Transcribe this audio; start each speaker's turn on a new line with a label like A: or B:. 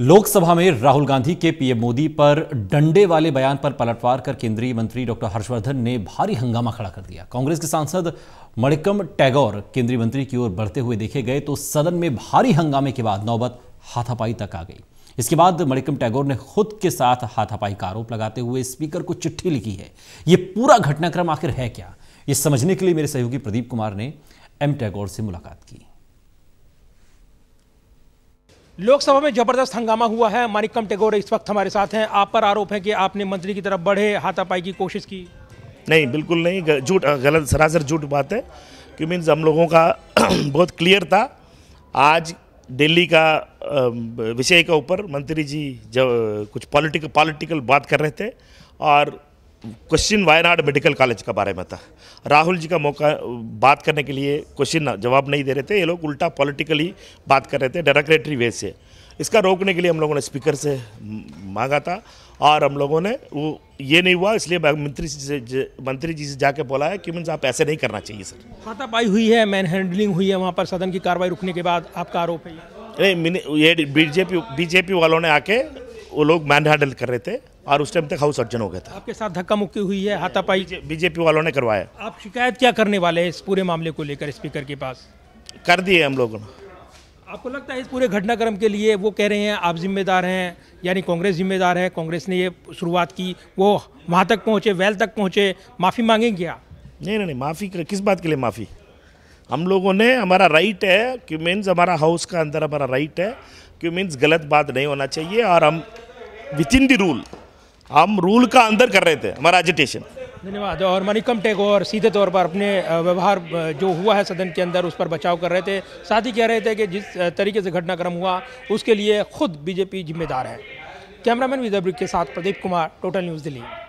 A: लोकसभा में राहुल गांधी के पीएम मोदी पर डंडे वाले बयान पर पलटवार कर केंद्रीय मंत्री डॉक्टर हर्षवर्धन ने भारी हंगामा खड़ा कर दिया कांग्रेस के सांसद मणिकम टैगोर केंद्रीय मंत्री की ओर बढ़ते हुए देखे गए तो सदन में भारी हंगामे के बाद नौबत हाथापाई तक आ गई इसके बाद मणिकम टैगोर ने खुद के साथ हाथापाई का आरोप लगाते हुए स्पीकर को चिट्ठी लिखी है ये पूरा घटनाक्रम आखिर है क्या ये समझने के लिए मेरे सहयोगी प्रदीप कुमार ने एम टैगोर से मुलाकात की लोकसभा में
B: जबरदस्त हंगामा हुआ है मानिकम टेगोर इस वक्त हमारे साथ हैं आप पर आरोप है कि आपने मंत्री की तरफ बढ़े हाथापाई की कोशिश की
C: नहीं बिल्कुल नहीं झूठ गलत सरासर झूठ बात है कि मीन्स हम लोगों का बहुत क्लियर था आज दिल्ली का विषय के ऊपर मंत्री जी जब कुछ पॉलिटिकल पॉलिटिकल बात कर रहे थे और क्वेश्चन वायनाड मेडिकल कॉलेज के बारे में था राहुल जी का मौका बात करने के लिए क्वेश्चन जवाब नहीं दे रहे थे ये लोग उल्टा पॉलिटिकली बात कर रहे थे डेरोक्रेटरी वे से इसका रोकने के लिए हम लोगों ने स्पीकर से मांगा था और हम लोगों ने वो ये नहीं हुआ इसलिए मंत्री जी से मंत्री जी से जाके बोला है कि मीन्स आप ऐसे नहीं करना चाहिए सर
B: हाथापाई हुई है
C: मैन हैंडलिंग हुई है वहाँ पर सदन की कार्रवाई रुकने के बाद आपका आरोप है नहीं ये बीजेपी बीजेपी वालों ने आके वो लोग मैन हैंडल कर रहे थे और उस टाइम तक हाउस अर्जन हो गया था
B: आपके साथ धक्का मुक्की हुई है हाथापाई बीजेपी वालों ने करवाया आप शिकायत क्या करने वाले हैं इस पूरे मामले को लेकर स्पीकर
C: के पास कर दिए हम लोगों ने
B: आपको लगता है इस पूरे घटनाक्रम के लिए वो कह रहे हैं आप जिम्मेदार हैं यानी कांग्रेस जिम्मेदार है कांग्रेस ने ये शुरुआत की वो वहाँ तक
C: पहुँचे वैल तक पहुँचे माफ़ी मांगेंगे क्या नहीं नहीं नहीं माफ़ी किस बात के लिए माफ़ी हम लोगों ने हमारा राइट है कि मीन्स हमारा हाउस का अंदर हमारा राइट है कि मीन्स गलत बात नहीं होना चाहिए और हम विथ इन द रूल हम रूल का अंदर कर रहे थे हमारा एजिटेशन
B: धन्यवाद और टेक और सीधे तौर पर अपने व्यवहार जो हुआ है सदन के अंदर उस पर बचाव कर रहे थे साथ ही कह रहे थे कि जिस तरीके से घटनाक्रम हुआ उसके लिए खुद बीजेपी जिम्मेदार है कैमरामैन विजयब्रिक के साथ प्रदीप कुमार टोटल न्यूज़ दिल्ली